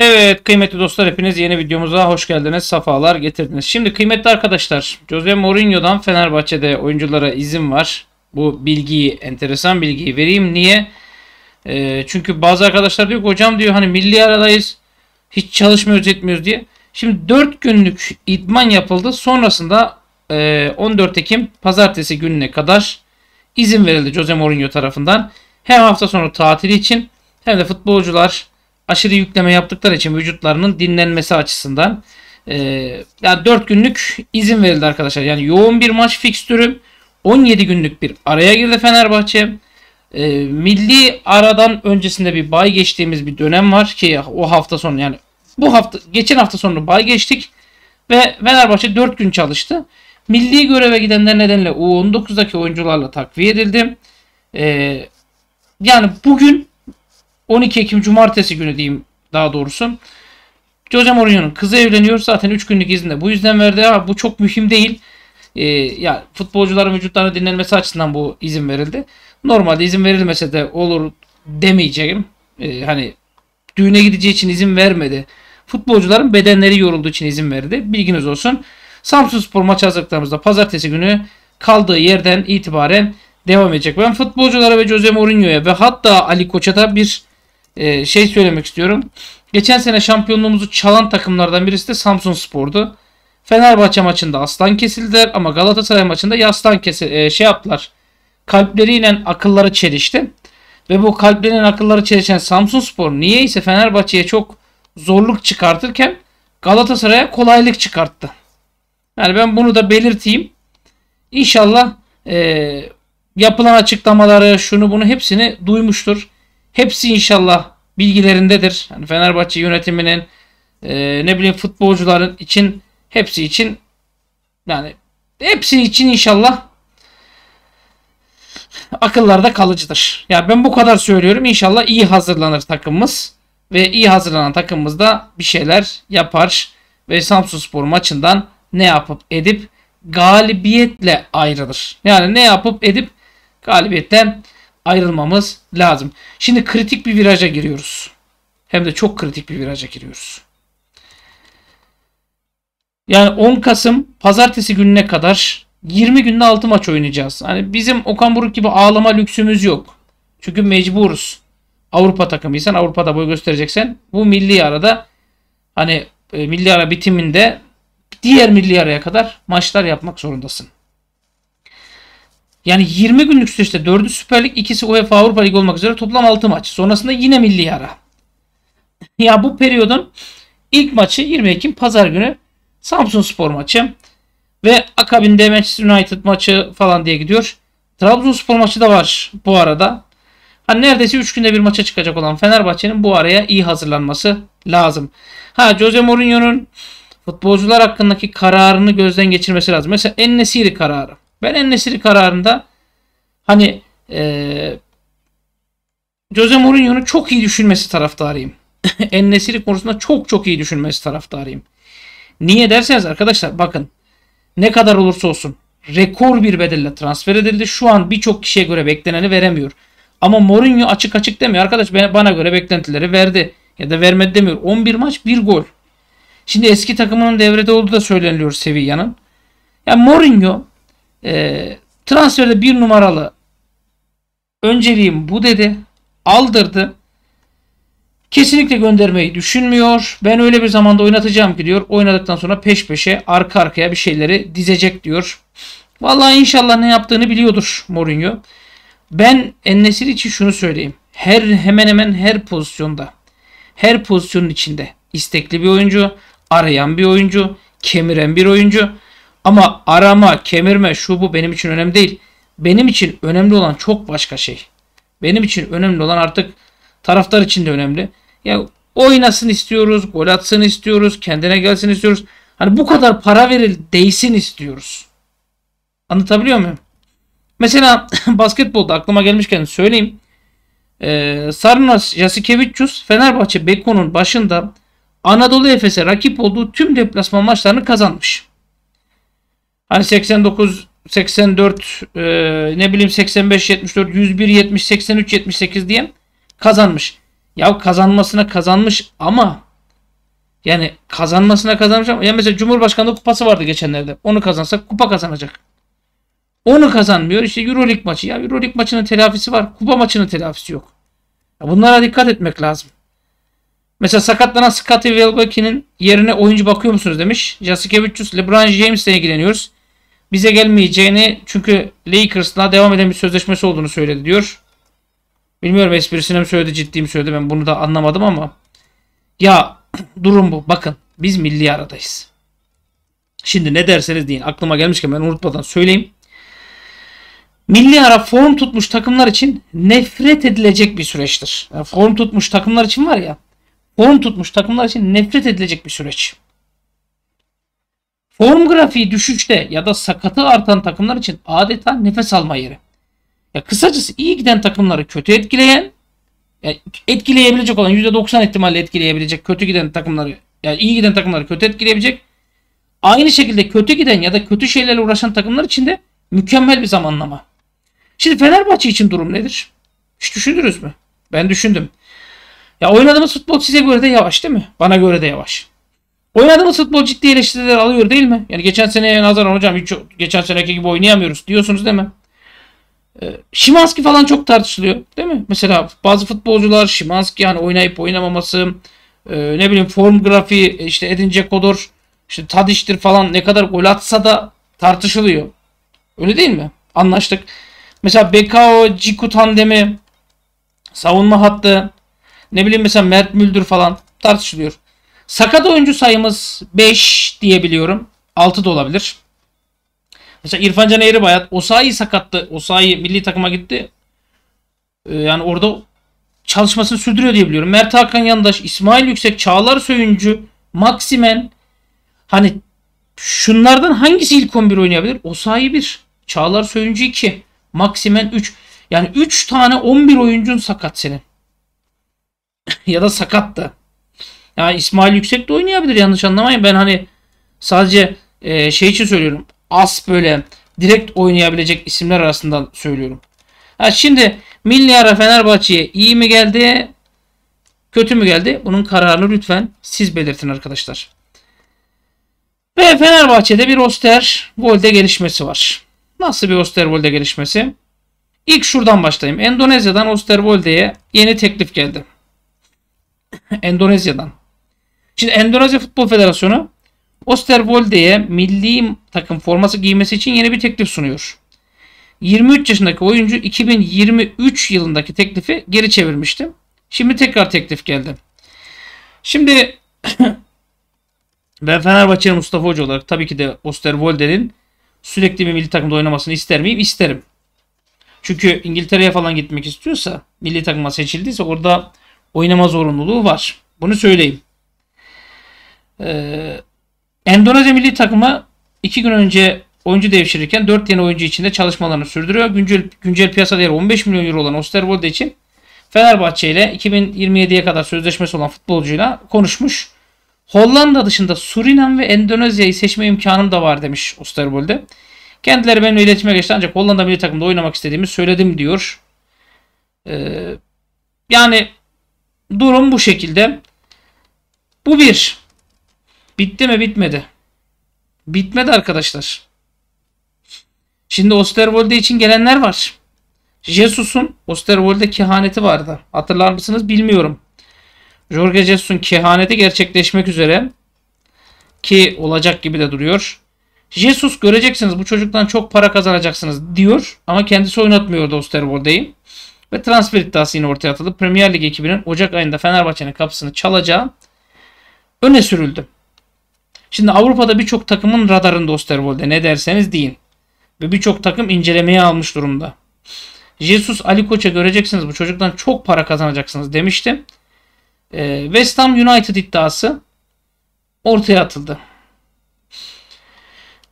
Evet kıymetli dostlar hepiniz yeni videomuza hoş geldiniz. Safalar getirdiniz. Şimdi kıymetli arkadaşlar Jose Mourinho'dan Fenerbahçe'de oyunculara izin var. Bu bilgiyi enteresan bilgiyi vereyim. Niye? E, çünkü bazı arkadaşlar diyor ki hocam diyor hani milli aradayız. Hiç çalışmıyoruz etmiyoruz diye. Şimdi 4 günlük idman yapıldı. Sonrasında e, 14 Ekim pazartesi gününe kadar izin verildi Jose Mourinho tarafından. Hem hafta sonu tatili için hem de futbolcular aşırı yükleme yaptıkları için vücutlarının dinlenmesi açısından e, yani 4 günlük izin verildi arkadaşlar. Yani yoğun bir maç fikstürü 17 günlük bir araya girdi Fenerbahçe. E, milli aradan öncesinde bir bay geçtiğimiz bir dönem var ki o hafta sonu yani bu hafta geçen hafta sonu bay geçtik ve Fenerbahçe 4 gün çalıştı. Milli göreve gidenler nedenle U19'daki oyuncularla takviye edildi. E, yani bugün 12 Ekim Cumartesi günü diyeyim daha doğrusu. Jose Mourinho'nun kızı evleniyor. Zaten 3 günlük izinde. Bu yüzden verdi. Ha, bu çok mühim değil. Ee, ya futbolcuların vücutlarını dinlenmesi açısından bu izin verildi. Normalde izin verilmese de olur demeyeceğim. Ee, hani düğüne gideceği için izin vermedi. Futbolcuların bedenleri yorulduğu için izin verdi. Bilginiz olsun. Samsun Spor maç hazırlıklarımızda pazartesi günü kaldığı yerden itibaren devam edecek. Ben futbolculara ve Jose Mourinho'ya ve hatta Ali Koç'a da bir e, şey söylemek istiyorum. Geçen sene şampiyonluğumuzu çalan takımlardan birisi de Samsun Spor'du. Fenerbahçe maçında aslan kesildiler ama Galatasaray maçında yastan kesi e, şey yaptılar. Kalpleriyle akılları çelişti. Ve bu kalpleriyle akılları çelişen Samsun Spor niyeyse Fenerbahçe'ye çok zorluk çıkartırken Galatasaray'a kolaylık çıkarttı. Yani ben bunu da belirteyim. İnşallah e, yapılan açıklamaları şunu bunu hepsini duymuştur. Hepsi inşallah bilgilerindedir. Yani Fenerbahçe yönetiminin e, ne bileyim futbolcuların için hepsi için yani hepsi için inşallah akıllarda kalıcıdır. Ya yani ben bu kadar söylüyorum. İnşallah iyi hazırlanır takımımız ve iyi hazırlanan takımımız da bir şeyler yapar ve Samsunspor maçından ne yapıp edip galibiyetle ayrılır. Yani ne yapıp edip galibiyetten ayrılmamız lazım. Şimdi kritik bir viraja giriyoruz. Hem de çok kritik bir viraja giriyoruz. Yani 10 Kasım pazartesi gününe kadar 20 günde 6 maç oynayacağız. Hani bizim Okan Buruk gibi ağlama lüksümüz yok. Çünkü mecburuz. Avrupa takımıysan Avrupa'da boy göstereceksen bu milli arada hani e, milli ara bitiminde diğer milli araya kadar maçlar yapmak zorundasın. Yani 20 günlük süreçte 4'ü Süper Lig, 2'si UEFA Avrupa Ligi olmak üzere toplam 6 maç. Sonrasında yine milli ara. ya bu periyodun ilk maçı 20 Ekim Pazar günü Samsun Spor maçı. Ve akabinde Manchester United maçı falan diye gidiyor. Trabzonspor maçı da var bu arada. Hani neredeyse 3 günde bir maça çıkacak olan Fenerbahçe'nin bu araya iyi hazırlanması lazım. Ha Jose Mourinho'nun futbolcular hakkındaki kararını gözden geçirmesi lazım. Mesela Ennesiri kararı. Ben Ennesiri kararında hani e, Jose Mourinho'nun çok iyi düşünmesi taraftarıyım. Ennesiri konusunda çok çok iyi düşünmesi taraftarıyım. Niye derseniz arkadaşlar bakın ne kadar olursa olsun rekor bir bedelle transfer edildi. Şu an birçok kişiye göre bekleneni veremiyor. Ama Mourinho açık açık demiyor. Arkadaş bana göre beklentileri verdi ya da vermedi demiyor. 11 maç 1 gol. Şimdi eski takımının devrede olduğu da söyleniliyor Sevilla'nın. Ya yani Mourinho e, transferde bir numaralı önceliğim bu dedi. Aldırdı. Kesinlikle göndermeyi düşünmüyor. Ben öyle bir zamanda oynatacağım ki diyor. Oynadıktan sonra peş peşe arka arkaya bir şeyleri dizecek diyor. Vallahi inşallah ne yaptığını biliyordur Mourinho. Ben Ennesir için şunu söyleyeyim. Her hemen hemen her pozisyonda, her pozisyonun içinde istekli bir oyuncu, arayan bir oyuncu, kemiren bir oyuncu. Ama arama, kemirme, şu bu benim için önemli değil. Benim için önemli olan çok başka şey. Benim için önemli olan artık taraftar için de önemli. Ya oynasın istiyoruz, gol atsın istiyoruz, kendine gelsin istiyoruz. Hani bu kadar para veril değsin istiyoruz. Anlatabiliyor muyum? Mesela basketbolda aklıma gelmişken söyleyeyim. Ee, Sarnas Jasikevicius Fenerbahçe Beko'nun başında Anadolu Efes'e rakip olduğu tüm deplasman maçlarını kazanmış. Hani 89 84 e, ne bileyim 85 74 101 70 83 78 diyen kazanmış. Ya kazanmasına kazanmış ama yani kazanmasına kazanmış ama ya mesela Cumhurbaşkanlığı kupası vardı geçenlerde. Onu kazansa kupa kazanacak. Onu kazanmıyor. İşte EuroLeague maçı. Ya EuroLeague maçının telafisi var. Kupa maçının telafisi yok. Ya bunlara dikkat etmek lazım. Mesela sakatlanan Scottie Welbeck'in yerine oyuncu bakıyor musunuz demiş. Jasikevičius, LeBron James'le ilgileniyoruz bize gelmeyeceğini çünkü Lakers'la devam eden bir sözleşmesi olduğunu söyledi diyor. Bilmiyorum esprisine mi söyledi ciddi mi söyledi ben bunu da anlamadım ama. Ya durum bu bakın biz milli aradayız. Şimdi ne derseniz deyin aklıma gelmişken ben unutmadan söyleyeyim. Milli ara form tutmuş takımlar için nefret edilecek bir süreçtir. Yani form tutmuş takımlar için var ya. Form tutmuş takımlar için nefret edilecek bir süreç. Form grafiği düşüşte ya da sakatı artan takımlar için adeta nefes alma yeri. Ya kısacası iyi giden takımları kötü etkileyen yani etkileyebilecek olan %90 ihtimalle etkileyebilecek kötü giden takımları yani iyi giden takımları kötü etkileyebilecek. Aynı şekilde kötü giden ya da kötü şeylerle uğraşan takımlar için de mükemmel bir zamanlama. Şimdi Fenerbahçe için durum nedir? Hiç düşündünüz mü? Ben düşündüm. Ya oynadığımız futbol size göre de yavaş değil mi? Bana göre de yavaş. Oynadığımız futbol ciddi eleştiriler alıyor değil mi? Yani geçen seneye nazaran hocam hiç geçen seneki gibi oynayamıyoruz diyorsunuz değil mi? E, Şimanski falan çok tartışılıyor değil mi? Mesela bazı futbolcular Şimanski yani oynayıp oynamaması e, ne bileyim form grafiği e, işte edince Kodor, işte Tadiş'tir falan ne kadar gol atsa da tartışılıyor. Öyle değil mi? Anlaştık. Mesela Bekao, Ciku tandemi, savunma hattı, ne bileyim mesela Mert Müldür falan tartışılıyor. Sakat oyuncu sayımız 5 diyebiliyorum. 6 da olabilir. Mesela İrfan Can Eğribayat Osayi sakattı. Osayi milli takıma gitti. Ee, yani orada çalışmasını sürdürüyor diyebiliyorum. Mert Hakan Yandaş, İsmail Yüksek, Çağlar Söyüncü, Maksimen. Hani şunlardan hangisi ilk 11 oynayabilir? Osayi 1, Çağlar Söyüncü 2, Maksimen 3. Yani 3 tane 11 oyuncun sakat senin. ya da sakattı. Yani İsmail Yüksek de oynayabilir yanlış anlamayın. Ben hani sadece e, şey için söylüyorum. As böyle direkt oynayabilecek isimler arasından söylüyorum. Ha şimdi milli ara Fenerbahçe'ye iyi mi geldi? Kötü mü geldi? Bunun kararını lütfen siz belirtin arkadaşlar. Ve Fenerbahçe'de bir Oster golde gelişmesi var. Nasıl bir Oster Osterwolde gelişmesi? İlk şuradan başlayayım. Endonezya'dan Oster Osterwolde'ye yeni teklif geldi. Endonezya'dan. Şimdi Endonezya Futbol Federasyonu Osterwolde'ye milli takım forması giymesi için yeni bir teklif sunuyor. 23 yaşındaki oyuncu 2023 yılındaki teklifi geri çevirmişti. Şimdi tekrar teklif geldi. Şimdi ben Fenerbahçe'nin Mustafa Hoca olarak tabii ki de Osterwolde'nin sürekli bir milli takımda oynamasını ister miyim? İsterim. Çünkü İngiltere'ye falan gitmek istiyorsa, milli takıma seçildiyse orada oynama zorunluluğu var. Bunu söyleyeyim. Ee, Endonezya milli takımı iki gün önce oyuncu devşirirken 4 yeni oyuncu içinde çalışmalarını sürdürüyor. Güncel, güncel piyasa değeri 15 milyon euro olan Osterwolde için Fenerbahçe ile 2027'ye kadar sözleşmesi olan futbolcuyla konuşmuş. Hollanda dışında Surinam ve Endonezya'yı seçme imkanım da var demiş Osterwolde. Kendileri benimle iletişime geçti ancak Hollanda milli takımda oynamak istediğimi söyledim diyor. Ee, yani durum bu şekilde. Bu bir. Bitti mi? Bitmedi. Bitmedi arkadaşlar. Şimdi Osterwolde için gelenler var. Jesus'un Osterwolde kehaneti vardı. Hatırlar mısınız bilmiyorum. Jorge Jesus'un kehaneti gerçekleşmek üzere ki olacak gibi de duruyor. Jesus göreceksiniz bu çocuktan çok para kazanacaksınız diyor ama kendisi oynatmıyordu Osterwolde'yi. Ve transfer iddiası yine ortaya atıldı. Premier Lig ekibinin Ocak ayında Fenerbahçe'nin kapısını çalacağı öne sürüldü. Şimdi Avrupa'da birçok takımın radarında Osterwolde ne derseniz deyin. Ve birçok takım incelemeye almış durumda. Jesus Ali Koç'a göreceksiniz bu çocuktan çok para kazanacaksınız demiştim. E, West Ham United iddiası ortaya atıldı.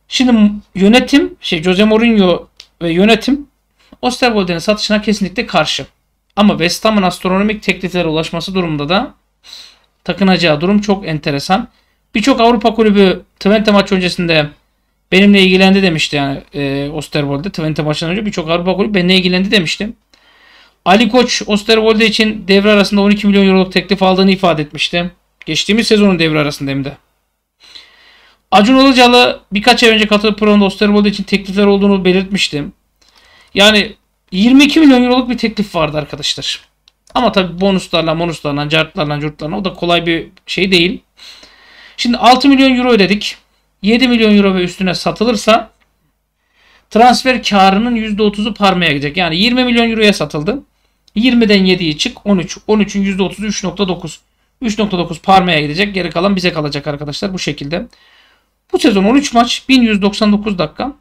Şimdi yönetim, şey Jose Mourinho ve yönetim Osterwolde'nin satışına kesinlikle karşı. Ama West Ham'ın astronomik tekliflere ulaşması durumunda da takınacağı durum çok enteresan. Birçok Avrupa kulübü Twente maç öncesinde benimle ilgilendi demişti yani e, Osterwold'de. Twente maçından önce birçok Avrupa kulübü benimle ilgilendi demiştim. Ali Koç Osterwolde için devre arasında 12 milyon euroluk teklif aldığını ifade etmişti. Geçtiğimiz sezonun devre arasında hem de. Acun Ilıcalı birkaç ay önce katılıp programda Osterwolde için teklifler olduğunu belirtmiştim. Yani 22 milyon euroluk bir teklif vardı arkadaşlar. Ama tabi bonuslarla, bonuslarla, cartlarla, curtlarla o da kolay bir şey değil. Şimdi 6 milyon euro ödedik. 7 milyon euro ve üstüne satılırsa transfer karının %30'u parmaya gidecek. Yani 20 milyon euroya satıldı. 20'den 7'yi çık 13. 13'ün %30'u 3.9. 3.9 parmaya gidecek. Geri kalan bize kalacak arkadaşlar bu şekilde. Bu sezon 13 maç 1199 dakika.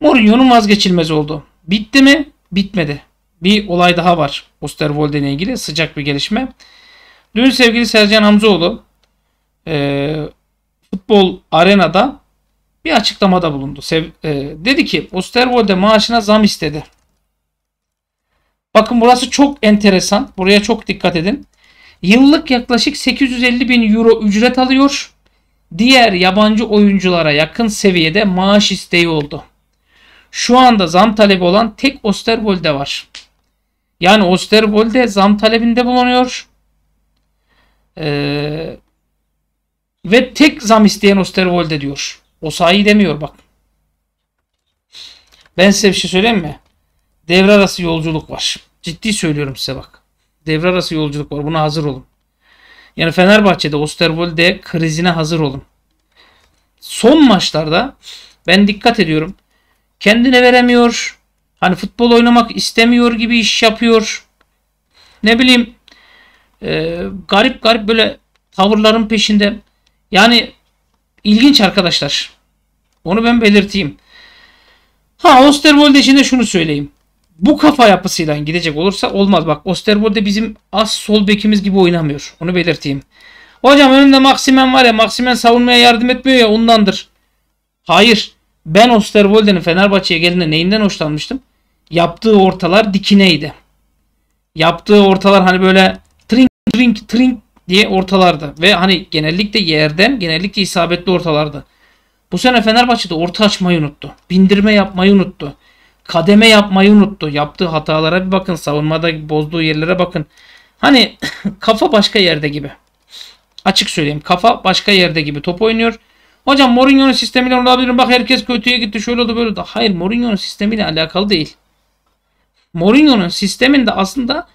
Mourinho'nun vazgeçilmez oldu. Bitti mi? Bitmedi. Bir olay daha var. Osterwolde ile ilgili sıcak bir gelişme. Dün sevgili Sercan Hamzoğlu e, futbol arenada bir açıklamada bulundu. Sev, e, dedi ki Osterwolde maaşına zam istedi. Bakın burası çok enteresan. Buraya çok dikkat edin. Yıllık yaklaşık 850 bin euro ücret alıyor. Diğer yabancı oyunculara yakın seviyede maaş isteği oldu. Şu anda zam talebi olan tek Osterwolde var. Yani Osterwolde zam talebinde bulunuyor. Ee, ve tek zam isteyen Osterwolde diyor. O sahi demiyor bak. Ben size bir şey söyleyeyim mi? Devre arası yolculuk var. Ciddi söylüyorum size bak. Devre arası yolculuk var. Buna hazır olun. Yani Fenerbahçe'de Osterwolde krizine hazır olun. Son maçlarda ben dikkat ediyorum. Kendine veremiyor. Hani futbol oynamak istemiyor gibi iş yapıyor. Ne bileyim e, garip garip böyle tavırların peşinde yani ilginç arkadaşlar. Onu ben belirteyim. Ha Osterwold için de şunu söyleyeyim. Bu kafa yapısıyla gidecek olursa olmaz. Bak Osterwold'de bizim az sol bekimiz gibi oynamıyor. Onu belirteyim. Hocam önünde Maximen var ya Maximen savunmaya yardım etmiyor ya ondandır. Hayır. Ben Osterwold'in Fenerbahçe'ye geldiğinde neyinden hoşlanmıştım? Yaptığı ortalar dikineydi. Yaptığı ortalar hani böyle trink trink trink diye ortalarda ve hani genellikle yerden genellikle isabetli ortalarda. Bu sene Fenerbahçe'de orta açmayı unuttu. Bindirme yapmayı unuttu. Kademe yapmayı unuttu. Yaptığı hatalara bir bakın. Savunmada bozduğu yerlere bakın. Hani kafa başka yerde gibi. Açık söyleyeyim. Kafa başka yerde gibi top oynuyor. Hocam Mourinho'nun sistemiyle olabilir. Bak herkes kötüye gitti. Şöyle oldu böyle oldu. Hayır Mourinho'nun sistemiyle alakalı değil. Mourinho'nun sisteminde aslında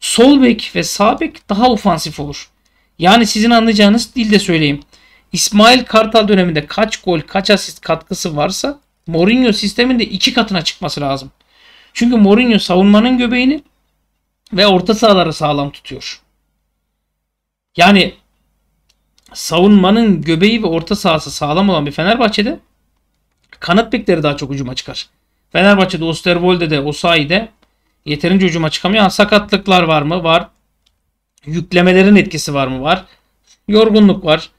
sol bek ve sağ bek daha ofansif olur. Yani sizin anlayacağınız dilde söyleyeyim. İsmail Kartal döneminde kaç gol, kaç asist katkısı varsa Mourinho sisteminde iki katına çıkması lazım. Çünkü Mourinho savunmanın göbeğini ve orta sahaları sağlam tutuyor. Yani savunmanın göbeği ve orta sahası sağlam olan bir Fenerbahçe'de kanat bekleri daha çok ucuma çıkar. Fenerbahçe'de Osterwolde'de, Osayi'de Yeterince hücuma çıkamıyor. sakatlıklar var mı? Var. Yüklemelerin etkisi var mı? Var. Yorgunluk var.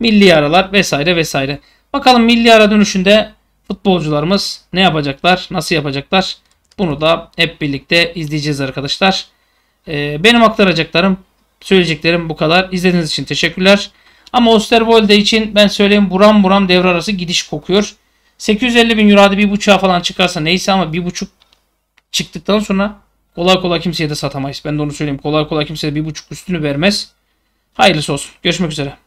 Milli aralar vesaire vesaire. Bakalım milli ara dönüşünde futbolcularımız ne yapacaklar? Nasıl yapacaklar? Bunu da hep birlikte izleyeceğiz arkadaşlar. Ee, benim aktaracaklarım, söyleyeceklerim bu kadar. İzlediğiniz için teşekkürler. Ama Osterwolde için ben söyleyeyim buram buram devre arası gidiş kokuyor. 850 bin euro bir buçuğa falan çıkarsa neyse ama bir buçuk çıktıktan sonra kolay kolay kimseye de satamayız. Ben de onu söyleyeyim. Kolay kolay kimseye bir buçuk üstünü vermez. Hayırlısı olsun. Görüşmek üzere.